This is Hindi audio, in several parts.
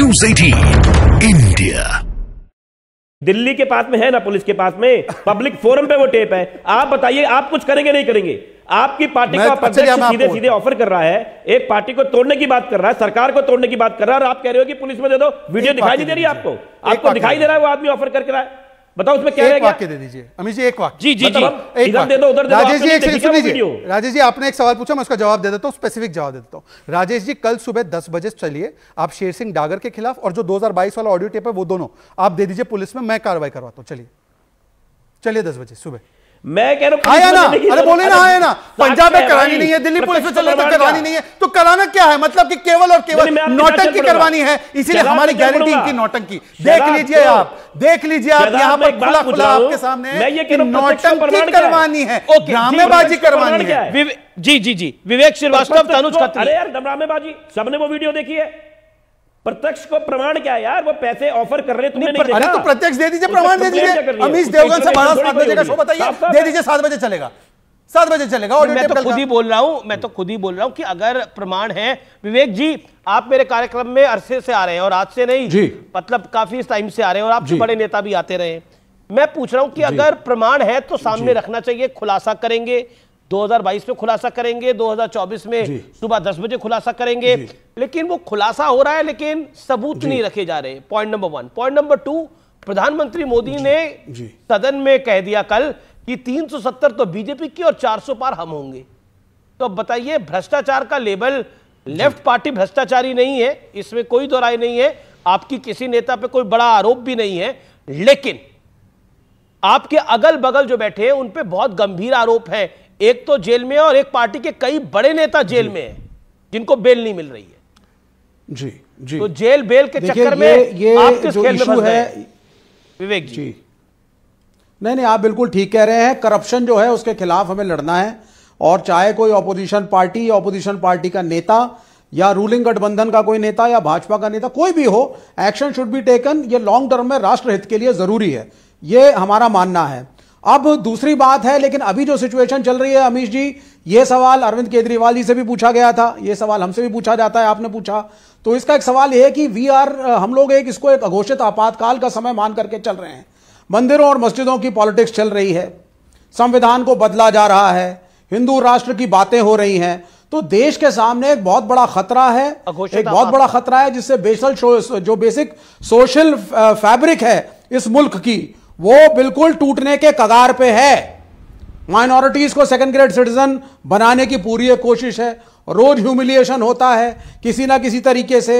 न्यूज इंडिया दिल्ली के पास में है ना पुलिस के पास में पब्लिक फोरम पे वो टेप है आप बताइए आप कुछ करेंगे नहीं करेंगे आपकी पार्टी को आप अच्छा, सीधे सीधे ऑफर कर रहा है एक पार्टी को तोड़ने की बात कर रहा है सरकार को तोड़ने की बात कर रहा है और आप कह रहे हो कि पुलिस में दे दो वीडियो दिखाई नहीं दे रही आपको आपको दिखाई दे रहा है वो आदमी ऑफर करके रहा है बताओ उसमें क्या एक वाक्य दे दीजिए अमित जी एक वाक्य जी जी जी एक दे दो उधर राजेश जी एक सुन लीजिए राजेश जी आपने एक सवाल पूछा मैं उसका जवाब दे देता हूँ स्पेसिफिक जवाब दे देता हूँ राजेश जी कल सुबह दस बजे चलिए आप शेर सिंह डागर के खिलाफ और जो 2022 वाला ऑडियो टेप है वो दोनों आप दे दीजिए पुलिस में मैं कार्रवाई करवाता हूँ चलिए चलिए दस बजे सुबह मैं कह रहा हूं आया ना अरे बोले ना आया ना पंजाब में करानी नहीं है दिल्ली पुलिस में चलने तक करानी नहीं है तो कराना क्या है मतलब कि केवल और केवल की करवानी है इसीलिए हमारी गारंटी की देख लीजिए तो आप देख लीजिए आप यहाँ पर खुला खुला आपके सामने नौटंकी करवानी है ग्रामेबाजी करवानी है जी जी जी विवेक श्रीवास्तव तनुज अरे यार ड्रामेबाजी सबने वो वीडियो देखी है प्रत्यक्ष को प्रमाण क्या यार वो पैसे ऑफर कर रहे तुमने नहीं, अरे तो प्रत्यक्ष दे दीजिए प्रमाण दे दीजिए अमीश देवगन से बारह सात बजे का शो बताइए दे दीजिए सात बजे चलेगा सात बजे चलेगा और मैं तो खुद ही बोल रहा हूं मैं तो खुद ही बोल रहा हूं कि अगर प्रमाण है विवेक जी आप मेरे कार्यक्रम में अरसे से आ रहे हैं और आज से नहीं मतलब काफी टाइम से आ रहे हैं और आप बड़े नेता भी आते रहे मैं पूछ रहा हूं कि अगर प्रमाण है तो सामने रखना चाहिए खुलासा करेंगे 2022 में खुलासा करेंगे 2024 में सुबह दस बजे खुलासा करेंगे लेकिन वो खुलासा हो रहा है लेकिन सबूत नहीं रखे जा रहे point number one point number two प्रधानमंत्री मोदी ने सदन में कह दिया कल कि 370 तो बीजेपी की और 400 पार हम होंगे तो बताइए भ्रष्टाचार का लेबल लेफ्ट पार्टी भ्रष्टाचारी नहीं है इसमें कोई दो राय नहीं है आपकी किसी नेता पे कोई बड़ा आरोप भी नहीं है लेकिन आपके अगल बगल जो बैठे हैं उन पे बहुत गंभीर आरोप है एक तो जेल में है और एक पार्टी के कई बड़े नेता जेल में है जिनको बेल नहीं मिल रही है जी जी तो जेल बेल के चक्कर में ये आप किस खेल में है विवेक जी नहीं नहीं आप बिल्कुल ठीक कह रहे हैं करप्शन जो है उसके खिलाफ हमें लड़ना है और चाहे कोई ऑपोजिशन पार्टी ऑपोजिशन पार्टी का नेता या रूलिंग गठबंधन का कोई नेता या भाजपा का नेता कोई भी हो एक्शन शुड बी टेकन ये लॉन्ग टर्म में राष्ट्रहित के लिए जरूरी है ये हमारा मानना है अब दूसरी बात है लेकिन अभी जो सिचुएशन चल रही है अमीश जी ये सवाल अरविंद केजरीवाल जी से भी पूछा गया था ये सवाल हमसे भी पूछा जाता है आपने पूछा तो इसका एक सवाल यह है कि वी आर हम लोग एक इसको एक अघोषित आपातकाल का समय मान करके चल रहे हैं मंदिरों और मस्जिदों की पॉलिटिक्स चल रही है संविधान को बदला जा रहा है हिंदू राष्ट्र की बातें हो रही हैं तो देश के सामने एक बहुत बड़ा खतरा है एक बहुत बड़ा खतरा है जिससे बेसल जो बेसिक सोशल फैब्रिक है इस मुल्क की वो बिल्कुल टूटने के कगार पे है माइनॉरिटीज़ को सेकंड ग्रेड सिटीजन बनाने की पूरी एक कोशिश है रोज ह्यूमिलिएशन होता है किसी ना किसी तरीके से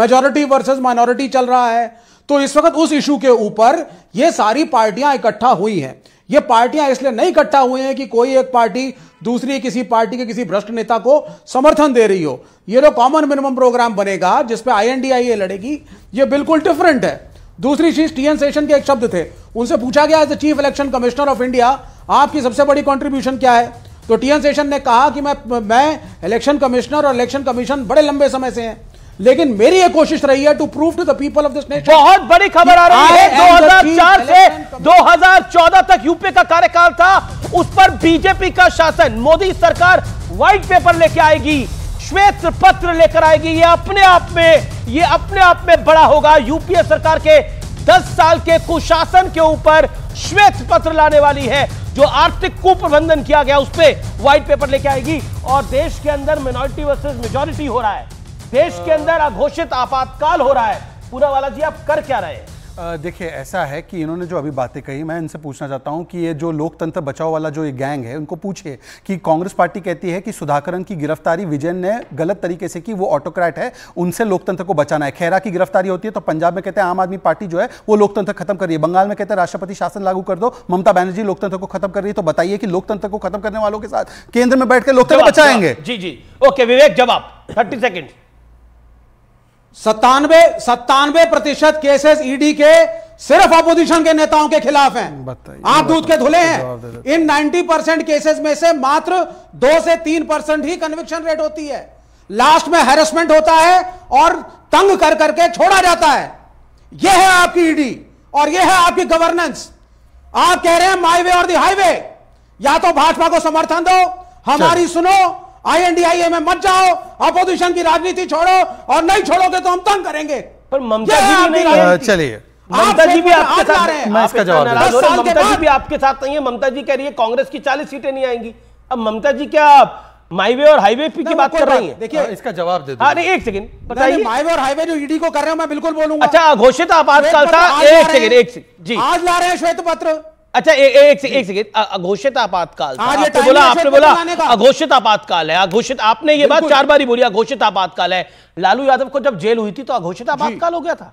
मेजोरिटी वर्सेस माइनॉरिटी चल रहा है तो इस वक्त उस इशू के ऊपर ये सारी पार्टियां इकट्ठा हुई हैं ये पार्टियां इसलिए नहीं इकट्ठा हुई हैं कि कोई एक पार्टी दूसरी किसी पार्टी के किसी भ्रष्ट नेता को समर्थन दे रही हो ये जो कॉमन मिनिमम प्रोग्राम बनेगा जिसपे आई आईएनडीआईए लड़ेगी ये बिल्कुल डिफरेंट है दूसरी चीज टीएन सेशन के एक शब्द थे उनसे पूछा गया as a chief election commissioner of India आपकी सबसे बड़ी कॉन्ट्रीब्यूशन क्या है तो टीएन सेशन ने कहा कि मैं मैं इलेक्शन कमिश्नर और इलेक्शन कमीशन बड़े लंबे समय से हैं लेकिन मेरी ये कोशिश रही है to prove to the people of this nation बहुत बड़ी खबर आ रही है 2004 से 2014 तक यूपी का कार्यकाल था उस पर बीजेपी का शासन मोदी सरकार व्हाइट पेपर लेके आएगी श्वेत पत्र लेकर आएगी ये अपने आप में ये अपने आप में बड़ा होगा यूपीए सरकार के 10 साल के कुशासन के ऊपर श्वेत पत्र लाने वाली है जो आर्थिक कुप्रबंधन किया गया उस पर व्हाइट पेपर लेके आएगी और देश के अंदर मिनोरिटी वर्सेज मेजोरिटी हो रहा है देश के हाँ। अंदर अघोषित आपातकाल हो रहा है पूरा वाला जी आप कर क्या रहे हैं देखिए ऐसा है कि इन्होंने जो अभी बातें कही मैं इनसे पूछना चाहता हूं कि ये जो लोकतंत्र बचाओ वाला जो ये गैंग है उनको पूछिए कि कांग्रेस पार्टी कहती है कि सुधाकरन की गिरफ्तारी विजय ने गलत तरीके से की वो ऑटोक्रैट है उनसे लोकतंत्र को बचाना है खैरा की गिरफ्तारी होती है तो पंजाब में कहते हैं आम आदमी पार्टी जो है वो लोकतंत्र खत्म कर रही है बंगाल में कहते हैं राष्ट्रपति शासन लागू कर दो ममता बनर्जी लोकतंत्र को खत्म कर रही है तो बताइए कि लोकतंत्र को खत्म करने वालों के साथ केंद्र में बैठकर लोकतंत्र बचाएंगे जी जी ओके विवेक जवाब थर्टी सेकेंड सत्तानवे सत्तानवे प्रतिशत केसेस ईडी के सिर्फ अपोजिशन के नेताओं के खिलाफ हैं आप दूध के धुले हैं इन 90 परसेंट केसेस में से मात्र दो से तीन परसेंट ही कन्विक्शन रेट होती है लास्ट में हेरसमेंट होता है और तंग कर करके छोड़ा जाता है यह है आपकी ईडी और यह है आपकी गवर्नेंस आप कह रहे हैं माई वे और दी हाईवे या तो भाजपा को समर्थन दो हमारी सुनो आईएनडीआईए में मत जाओ अपोजिशन की राजनीति छोड़ो और नहीं छोड़ोगे तो हम तंग करेंगे पर ममता जी नहीं चलिए ममता जी भी आपके साथ मैं इसका जवाब ममता जी भी आपके साथ नहीं है ममता जी कह रही है कांग्रेस की चालीस सीटें नहीं आएंगी अब ममता जी क्या आप माईवे और हाईवे की बात कर रही है देखिए इसका जवाब दे दो अरे एक सेकंड बताइए माईवे और हाईवे जो ईडी को कर रहे हो मैं बिल्कुल बोलूंगा अच्छा घोषित आपातकाल था एक सेकंड एक सेकंड जी आज ला रहे हैं श्वेत पत्र अच्छा ए, ए, एक एक सेकंड अघोषित आपातकाल आपने बोला आपने बोला अघोषित आपातकाल है अघोषित आपने ये बात चार बार ही बोली अघोषित आपातकाल है लालू यादव को जब जेल हुई थी तो अघोषित आपातकाल हो गया था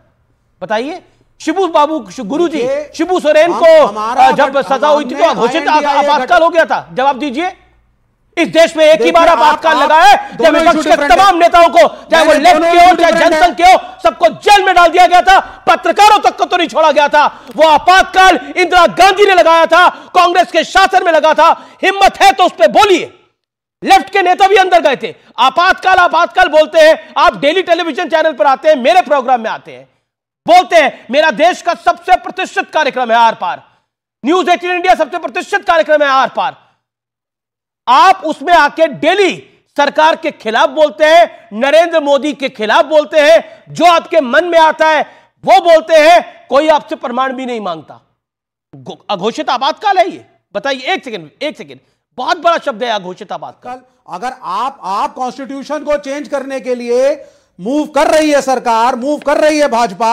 बताइए शिबू बाबू गुरु जी शिबू सोरेन को जब सजा हुई थी तो अघोषित आपातकाल हो गया था जवाब दीजिए इस देश में एक ही बार आप आपका लगा है जब विपक्ष के तमाम नेताओं को चाहे वो लेफ्ट के हो चाहे जनसंघ के हो सबको जेल में डाल दिया गया था पत्रकारों तक को तो नहीं छोड़ा गया था वो आपातकाल इंदिरा गांधी ने लगाया था कांग्रेस के शासन में लगा था हिम्मत है तो उस पर बोलिए लेफ्ट के नेता भी अंदर गए थे आपातकाल आपातकाल बोलते हैं आप डेली टेलीविजन चैनल पर आते हैं मेरे प्रोग्राम में आते हैं बोलते हैं मेरा देश का सबसे प्रतिष्ठित कार्यक्रम है Aar Paar news eighteen India सबसे प्रतिष्ठित कार्यक्रम है आर पार आप उसमें आके डेली सरकार के खिलाफ बोलते हैं नरेंद्र मोदी के खिलाफ बोलते हैं जो आपके मन में आता है वो बोलते हैं कोई आपसे प्रमाण भी नहीं मांगता अघोषित आपातकाल है ये बताइए एक सेकेंड एक सेकेंड बहुत बड़ा शब्द है अघोषित आपातकाल अगर आप आप कॉन्स्टिट्यूशन को चेंज करने के लिए मूव कर रही है सरकार मूव कर रही है भाजपा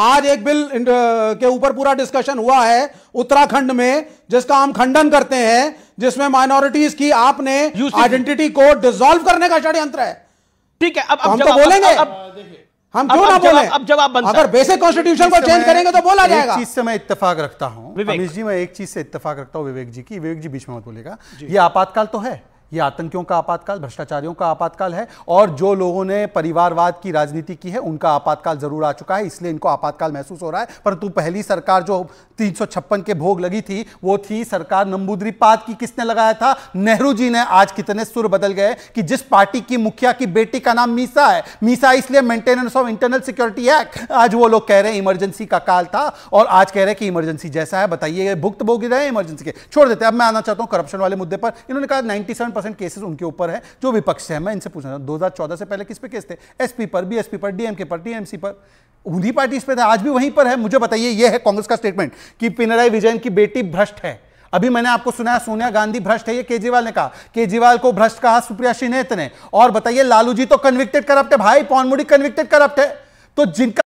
आज एक बिल के ऊपर पूरा डिस्कशन हुआ है उत्तराखंड में जिसका हम खंडन करते हैं जिसमें माइनॉरिटीज की आपने आइडेंटिटी को डिसॉल्व करने का षड्यंत्र है ठीक है अब, तो अब हम तो बोलेंगे अब, अब, हम क्यों ना बोले अब जवाब अगर बेसिक कॉन्स्टिट्यूशन को चेंज करेंगे तो बोला जाएगा चीज से मैं इत्तेफाक रखता हूं जी मैं एक चीज से इत्तेफाक रखता हूं विवेक जी की विवेक जी बीच में मत बोलेगा ये आपातकाल तो है ये आतंकियों का आपातकाल भ्रष्टाचारियों का आपातकाल है और जो लोगों ने परिवारवाद की राजनीति की है उनका आपातकाल जरूर आ चुका है इसलिए इनको आपातकाल महसूस हो रहा है परंतु पहली सरकार जो तीन के भोग लगी थी वो थी सरकार नंबूदरी पात की किसने लगाया था नेहरू जी ने आज कितने सुर बदल गए कि जिस पार्टी की मुखिया की बेटी का नाम मीसा है मीसा इसलिए maintenance of internal security act आज वो लोग कह रहे हैं इमरजेंसी का काल था और आज कह रहे हैं कि इमरजेंसी जैसा है बताइए भुक्त भोगी रहे इमरजेंसी के छोड़ देते अब मैं आना चाहता हूं करप्शन वाले मुद्दे पर इन्होंने कहा नाइनटी परसेंट केसेस उनके ऊपर है जो विपक्ष है मैं इनसे पूछना दो हज़ार चौदह से पहले किस पे केस थे एसपी पर बीएसपी पर डीएमके पर टीएमसी पर उन्हीं पार्टीज पे था आज भी वहीं पर है मुझे बताइए ये है कांग्रेस का स्टेटमेंट कि पिनराई विजयन की बेटी भ्रष्ट है अभी मैंने आपको सुनाया सोनिया गांधी भ्रष्ट है ये केजरीवाल ने कहा केजरीवाल को भ्रष्ट कहा सुप्रिया सिन्हेत ने और बताइए लालू जी तो कन्विक्टेड करप्ट है भाई पौनमुड़ी कन्विक्टेड करप्ट है तो जिनका